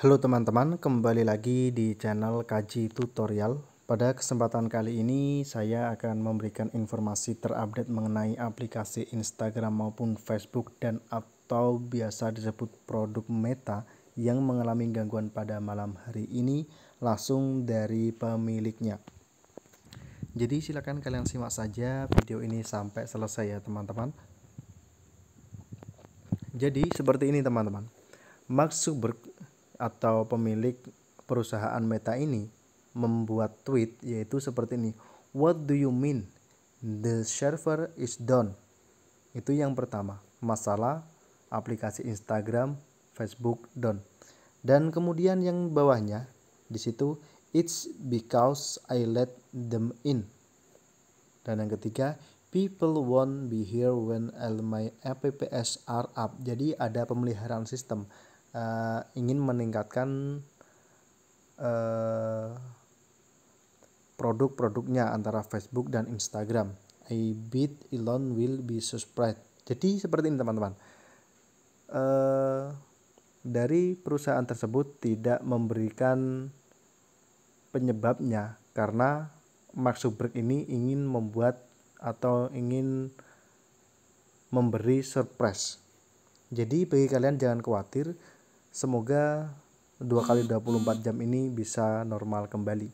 Halo teman-teman, kembali lagi di channel Kaji Tutorial. Pada kesempatan kali ini, saya akan memberikan informasi terupdate mengenai aplikasi Instagram maupun Facebook dan atau biasa disebut produk Meta yang mengalami gangguan pada malam hari ini langsung dari pemiliknya. Jadi silakan kalian simak saja video ini sampai selesai ya teman-teman. Jadi seperti ini teman-teman. Mark Zuckerberg atau pemilik perusahaan Meta ini membuat tweet yaitu seperti ini. What do you mean? The server is down. Itu yang pertama, masalah aplikasi Instagram, Facebook down. Dan kemudian yang bawahnya di situ it's because I let them in. Dan yang ketiga, people won't be here when all my apps are up. Jadi ada pemeliharaan sistem uh, ingin meningkatkan eh, produk-produknya antara Facebook dan Instagram. I bet Elon will be surprised. Jadi seperti ini teman-teman. Uh, dari perusahaan tersebut tidak memberikan penyebabnya karena Mark Zuckerberg ini ingin membuat atau ingin memberi surprise. Jadi bagi kalian jangan khawatir Semoga dua kali 24 jam ini bisa normal kembali.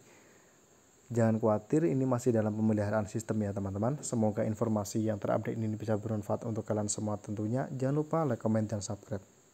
Jangan khawatir, ini masih dalam pemeliharaan sistem ya teman-teman. Semoga informasi yang terupdate ini bisa bermanfaat untuk kalian semua tentunya. Jangan lupa like, comment, dan subscribe.